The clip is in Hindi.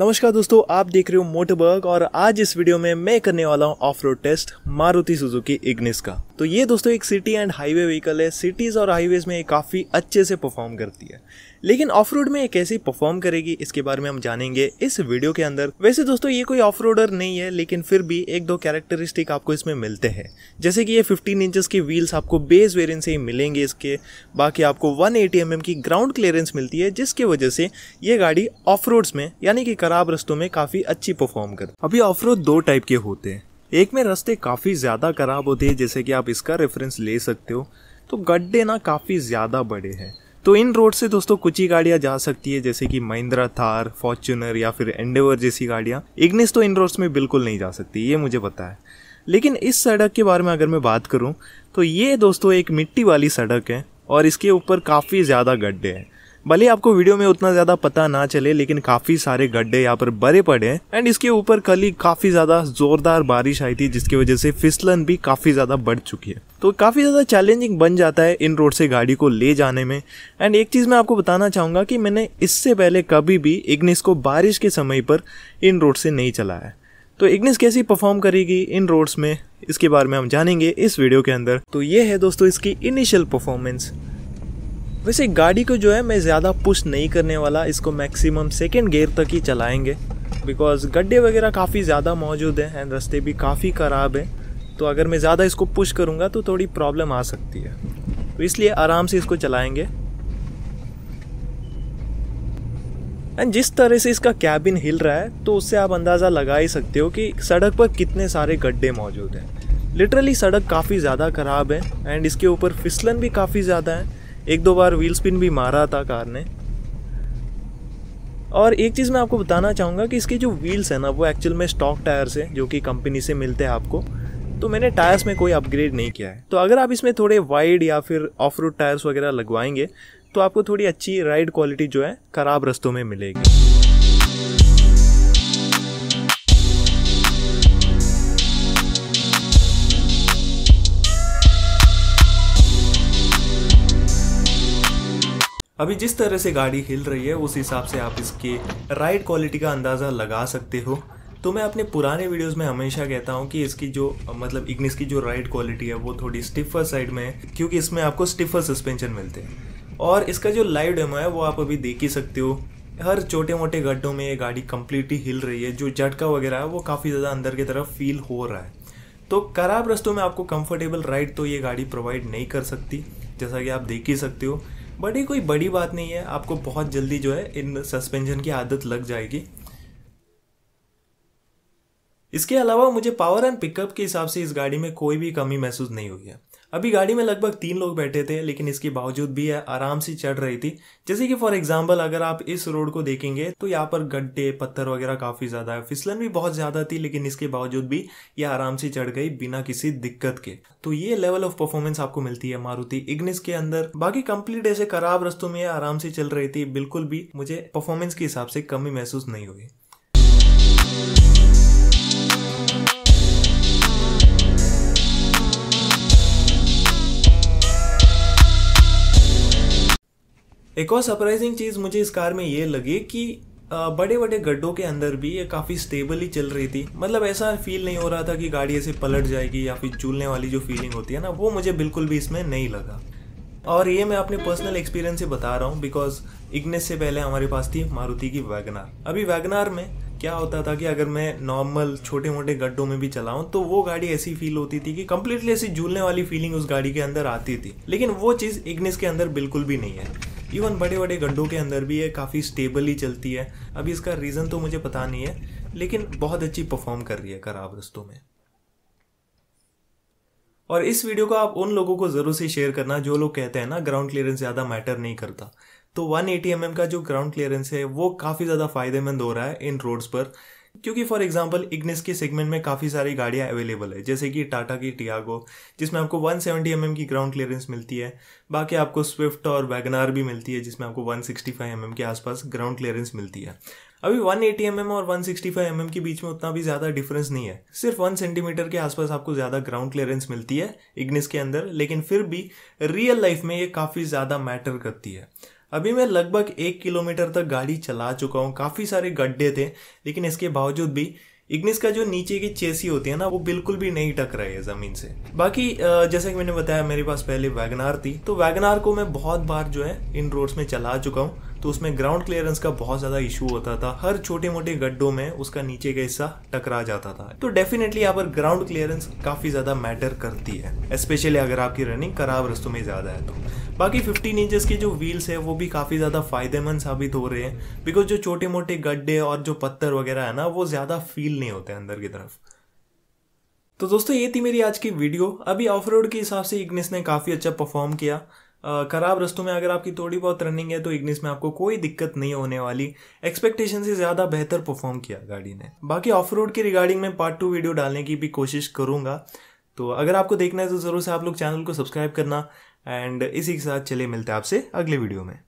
नमस्कार दोस्तों आप देख रहे हो मोटरबर्ग और आज इस वीडियो में मैं करने वाला हूँ off road test Maruti Suzuki Ignis का तो ये दोस्तों एक सिटी एंड हाईवे व्हीकल है सिटीज और हाईवेज में ये काफ़ी अच्छे से परफॉर्म करती है लेकिन ऑफ रोड में ये कैसे परफॉर्म करेगी इसके बारे में हम जानेंगे इस वीडियो के अंदर वैसे दोस्तों ये कोई ऑफ रोडर नहीं है लेकिन फिर भी एक दो कैरेक्टरिस्टिक आपको इसमें मिलते हैं जैसे कि ये 15 इंचेस के व्हील्स आपको बेस वेरियंट से ही मिलेंगे इसके बाकी आपको 180 एटी mm की ग्राउंड क्लियरेंस मिलती है जिसके वजह से ये गाड़ी ऑफ रोड्स में यानी कि खराब रस्तों में काफी अच्छी परफॉर्म करती अभी ऑफ रोड दो टाइप के होते हैं एक में रस्ते काफ़ी ज़्यादा खराब होते हैं जैसे कि आप इसका रेफरेंस ले सकते हो तो गड्ढे ना काफ़ी ज़्यादा बड़े हैं तो इन रोड से दोस्तों कुछ ही गाड़ियाँ जा सकती है जैसे कि महिंद्रा थार फॉर्चूनर या फिर एंडेवर जैसी गाड़ियाँ इग्निस तो इन रोड्स में बिल्कुल नहीं जा सकती ये मुझे पता है लेकिन इस सड़क के बारे में अगर मैं बात करूँ तो ये दोस्तों एक मिट्टी वाली सड़क है और इसके ऊपर काफ़ी ज़्यादा गड्ढे हैं भले आपको वीडियो में उतना ज्यादा पता ना चले लेकिन काफी सारे गड्ढे यहाँ पर बड़े पड़े हैं एंड इसके ऊपर कल ही काफी ज्यादा जोरदार बारिश आई थी जिसकी वजह से फिसलन भी काफी ज्यादा बढ़ चुकी है तो काफी ज्यादा चैलेंजिंग बन जाता है इन रोड से गाड़ी को ले जाने में एंड एक चीज मैं आपको बताना चाहूंगा कि मैंने इससे पहले कभी भी इग्निस को बारिश के समय पर इन रोड से नहीं चलाया है तो इग्निस कैसी परफॉर्म करेगी इन रोड्स में इसके बारे में हम जानेंगे इस वीडियो के अंदर तो ये है दोस्तों इसकी इनिशियल परफॉर्मेंस वैसे गाड़ी को जो है मैं ज़्यादा पुश नहीं करने वाला इसको मैक्सिमम सेकेंड गेयर तक ही चलाएँगे बिकॉज गड्ढे वगैरह काफ़ी ज़्यादा मौजूद हैं एंड रास्ते भी काफ़ी ख़राब हैं तो अगर मैं ज़्यादा इसको पुश करूँगा तो थोड़ी प्रॉब्लम आ सकती है तो इसलिए आराम से इसको चलाएँगे एंड जिस तरह से इसका कैबिन हिल रहा है तो उससे आप अंदाज़ा लगा ही सकते हो कि सड़क पर कितने सारे गड्ढे मौजूद हैं लिटरली सड़क काफ़ी ज़्यादा ख़राब है एंड इसके ऊपर फिसलन भी काफ़ी ज़्यादा है एक दो बार व्हील स्पिन भी मारा था कार ने और एक चीज़ मैं आपको बताना चाहूँगा कि इसके जो व्हील्स हैं ना वो एक्चुअल में स्टॉक टायर्स हैं जो कि कंपनी से मिलते हैं आपको तो मैंने टायर्स में कोई अपग्रेड नहीं किया है तो अगर आप इसमें थोड़े वाइड या फिर ऑफ रोड टायर्स वगैरह लगवाएंगे तो आपको थोड़ी अच्छी राइड क्वालिटी जो है ख़राब रस्तों में मिलेगी अभी जिस तरह से गाड़ी हिल रही है उस हिसाब से आप इसके राइड क्वालिटी का अंदाज़ा लगा सकते हो तो मैं अपने पुराने वीडियोस में हमेशा कहता हूँ कि इसकी जो मतलब इग्निस की जो राइड क्वालिटी है वो थोड़ी स्टिफर साइड में है क्योंकि इसमें आपको स्टिफर सस्पेंशन मिलते हैं और इसका जो लाइव डेमो है वो आप अभी देख ही सकते हो हर छोटे मोटे गड्ढों में ये गाड़ी कम्प्लीटली हिल रही है जो झटका वगैरह है वो काफ़ी ज़्यादा अंदर की तरफ फील हो रहा है तो खराब रस्तों में आपको कंफर्टेबल राइड तो ये गाड़ी प्रोवाइड नहीं कर सकती जैसा कि आप देख ही सकते हो बट ये कोई बड़ी बात नहीं है आपको बहुत जल्दी जो है इन सस्पेंशन की आदत लग जाएगी इसके अलावा मुझे पावर एंड पिकअप के हिसाब से इस गाड़ी में कोई भी कमी महसूस नहीं हुई है अभी गाड़ी में लगभग तीन लोग बैठे थे लेकिन इसके बावजूद भी यह आराम से चढ़ रही थी जैसे कि फॉर एग्जाम्पल अगर आप इस रोड को देखेंगे तो यहाँ पर गड्ढे पत्थर वगैरह काफ़ी ज़्यादा है फिसलन भी बहुत ज़्यादा थी लेकिन इसके बावजूद भी यह आराम से चढ़ गई बिना किसी दिक्कत के तो ये लेवल ऑफ परफॉर्मेंस आपको मिलती है मारुति इग्निस के अंदर बाकी कंप्लीट ऐसे खराब रस्तों में आराम से चल रही थी बिल्कुल भी मुझे परफॉर्मेंस के हिसाब से कमी महसूस नहीं हुई एक और सरप्राइजिंग चीज़ मुझे इस कार में ये लगी कि बड़े बड़े गड्ढों के अंदर भी ये काफ़ी स्टेबल ही चल रही थी मतलब ऐसा फील नहीं हो रहा था कि गाड़ी ऐसे पलट जाएगी या फिर झूलने वाली जो फीलिंग होती है ना वो मुझे बिल्कुल भी इसमें नहीं लगा और ये मैं अपने पर्सनल एक्सपीरियंस से बता रहा हूँ बिकॉज इग्नेस से पहले हमारे पास थी मारुति की वैगनार अभी वैगनार में क्या होता था कि अगर मैं नॉर्मल छोटे मोटे गड्ढों में भी चलाऊँ तो वो गाड़ी ऐसी फील होती थी कि कम्प्लीटली ऐसी झूलने वाली फीलिंग उस गाड़ी के अंदर आती थी लेकिन वो चीज़ इग्निस के अंदर बिल्कुल भी नहीं है इवन बड़े बड़े गड्ढों के अंदर भी ये काफ़ी स्टेबल ही चलती है अभी इसका रीज़न तो मुझे पता नहीं है लेकिन बहुत अच्छी परफॉर्म कर रही है खराब रस्तों में और इस वीडियो को आप उन लोगों को ज़रूर से शेयर करना जो लोग कहते हैं ना ग्राउंड क्लियरेंस ज़्यादा मैटर नहीं करता तो 180 एटी mm का जो ग्राउंड क्लियरेंस है वो काफ़ी ज़्यादा फायदेमंद हो रहा है इन रोड्स पर क्योंकि फॉर एग्जांपल इग्निस के सेगमेंट में काफ़ी सारी गाड़ियाँ अवेलेबल है जैसे कि टाटा की टियागो जिसमें आपको 170 सेवेंटी mm की ग्राउंड क्लियरेंस मिलती है बाकी आपको स्विफ्ट और वैगनार भी मिलती है जिसमें आपको 165 सिक्सटी mm के आसपास ग्राउंड क्लियरेंस मिलती है अभी 180 एटी mm और 165 सिक्सटी mm के बीच में उतना भी ज़्यादा डिफरेंस नहीं है सिर्फ वन सेंटीमीटर के आसपास आपको ज़्यादा ग्राउंड क्लियरेंस मिलती है इग्निस के अंदर लेकिन फिर भी रियल लाइफ में ये काफ़ी ज़्यादा मैटर करती है अभी मैं लगभग एक किलोमीटर तक गाड़ी चला चुका हूँ काफ़ी सारे गड्ढे थे लेकिन इसके बावजूद भी इग्निस का जो नीचे की चेसी होती है ना वो बिल्कुल भी नहीं टक रही है जमीन से बाकी जैसे कि मैंने बताया मेरे पास पहले वैगनार थी तो वैगनार को मैं बहुत बार जो है इन रोड्स में चला चुका हूँ तो उसमें ग्राउंड क्लियरेंस का बहुत ज़्यादा इशू होता था हर छोटे मोटे गड्ढों में उसका नीचे का हिस्सा टकरा जाता था तो डेफिनेटली यहाँ पर ग्राउंड क्लियरेंस काफ़ी ज़्यादा मैटर करती है स्पेशली अगर आपकी रनिंग खराब रस्तों में ज़्यादा है तो बाकी फिफ्टीन इंचज के जो व्हील्स है वो भी काफ़ी ज़्यादा फायदेमंद साबित हो रहे हैं बिकॉज जो छोटे मोटे गड्ढे और जो पत्थर वगैरह है ना वो ज़्यादा फील नहीं होते अंदर की तरफ तो दोस्तों ये थी मेरी आज की वीडियो अभी ऑफ रोड के हिसाब से इग्निस ने काफ़ी अच्छा परफॉर्म किया ख़राब रस्तों में अगर आपकी थोड़ी बहुत रनिंग है तो इग्निस में आपको कोई दिक्कत नहीं होने वाली एक्सपेक्टेशन से ज़्यादा बेहतर परफॉर्म किया गाड़ी ने बाकी ऑफ रोड की रिगार्डिंग में पार्ट टू वीडियो डालने की भी कोशिश करूँगा तो अगर आपको देखना है तो ज़रूर से आप लोग चैनल को सब्सक्राइब करना एंड इसी के साथ चले मिलते हैं आपसे अगले वीडियो में